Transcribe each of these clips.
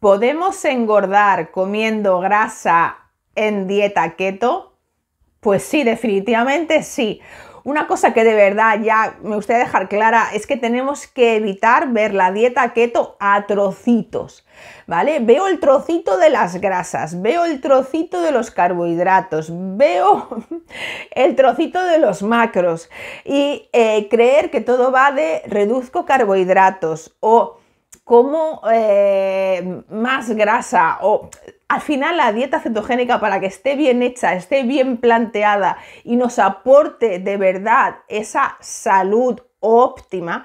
¿Podemos engordar comiendo grasa en dieta keto? Pues sí, definitivamente sí. Una cosa que de verdad ya me gustaría dejar clara es que tenemos que evitar ver la dieta keto a trocitos, ¿vale? Veo el trocito de las grasas, veo el trocito de los carbohidratos, veo el trocito de los macros y eh, creer que todo va de reduzco carbohidratos o como eh, más grasa o al final la dieta cetogénica para que esté bien hecha, esté bien planteada y nos aporte de verdad esa salud óptima,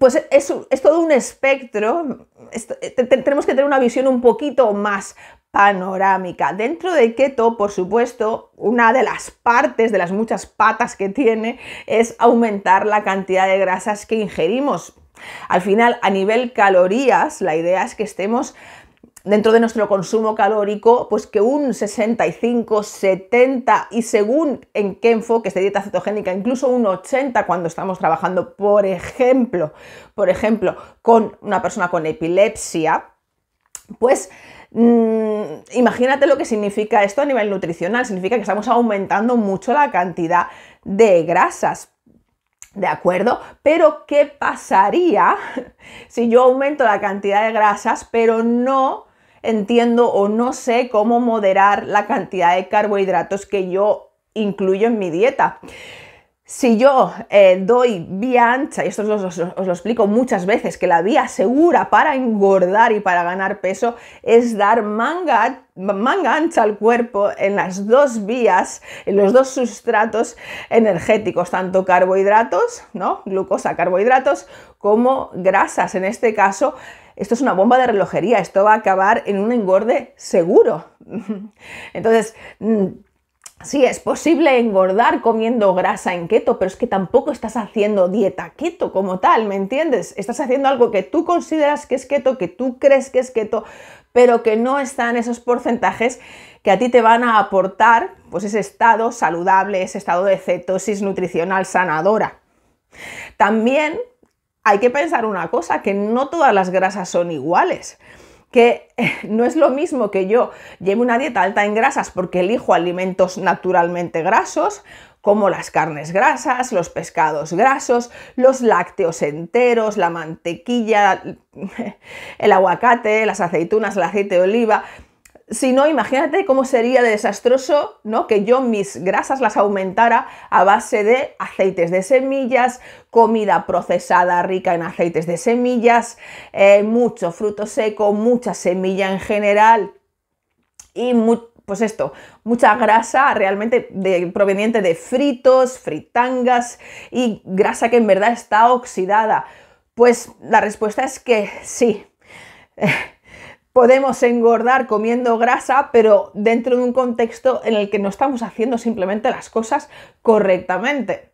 pues es, es todo un espectro, eh, tenemos que tener una visión un poquito más panorámica. Dentro de keto, por supuesto, una de las partes, de las muchas patas que tiene, es aumentar la cantidad de grasas que ingerimos al final, a nivel calorías, la idea es que estemos dentro de nuestro consumo calórico, pues que un 65, 70 y según en qué enfoque de dieta cetogénica, incluso un 80 cuando estamos trabajando, por ejemplo, por ejemplo, con una persona con epilepsia, pues mm, imagínate lo que significa esto a nivel nutricional, significa que estamos aumentando mucho la cantidad de grasas, ¿De acuerdo? Pero ¿qué pasaría si yo aumento la cantidad de grasas, pero no entiendo o no sé cómo moderar la cantidad de carbohidratos que yo incluyo en mi dieta? si yo eh, doy vía ancha, y esto os, lo explico muchas veces, que la vía segura para engordar y para ganar peso es dar manga, manga ancha al cuerpo en las dos vías, en los dos sustratos energéticos, tanto carbohidratos, ¿no? glucosa, carbohidratos, como grasas. En este caso, esto es una bomba de relojería, esto va a acabar en un engorde seguro. Entonces, mm, Sí, es posible engordar comiendo grasa en keto, pero es que tampoco estás haciendo dieta keto como tal, ¿me entiendes? Estás haciendo algo que tú consideras que es keto, que tú crees que es keto, pero que no está en esos porcentajes que a ti te van a aportar pues ese estado saludable, ese estado de cetosis nutricional sanadora. También hay que pensar una cosa, que no todas las grasas son iguales que no es lo mismo que yo lleve una dieta alta en grasas porque elijo alimentos naturalmente grasos, como las carnes grasas, los pescados grasos, los lácteos enteros, la mantequilla, el aguacate, las aceitunas, el aceite de oliva, si no, imagínate cómo sería desastroso, ¿no? Que yo mis grasas las aumentara a base de aceites de semillas, comida procesada rica en aceites de semillas, eh, mucho fruto seco, mucha semilla en general y pues esto, mucha grasa realmente proveniente de fritos, fritangas y grasa que en verdad está oxidada? Pues la respuesta es que sí. podemos engordar comiendo grasa, pero dentro de un contexto en el que no estamos haciendo simplemente las cosas correctamente.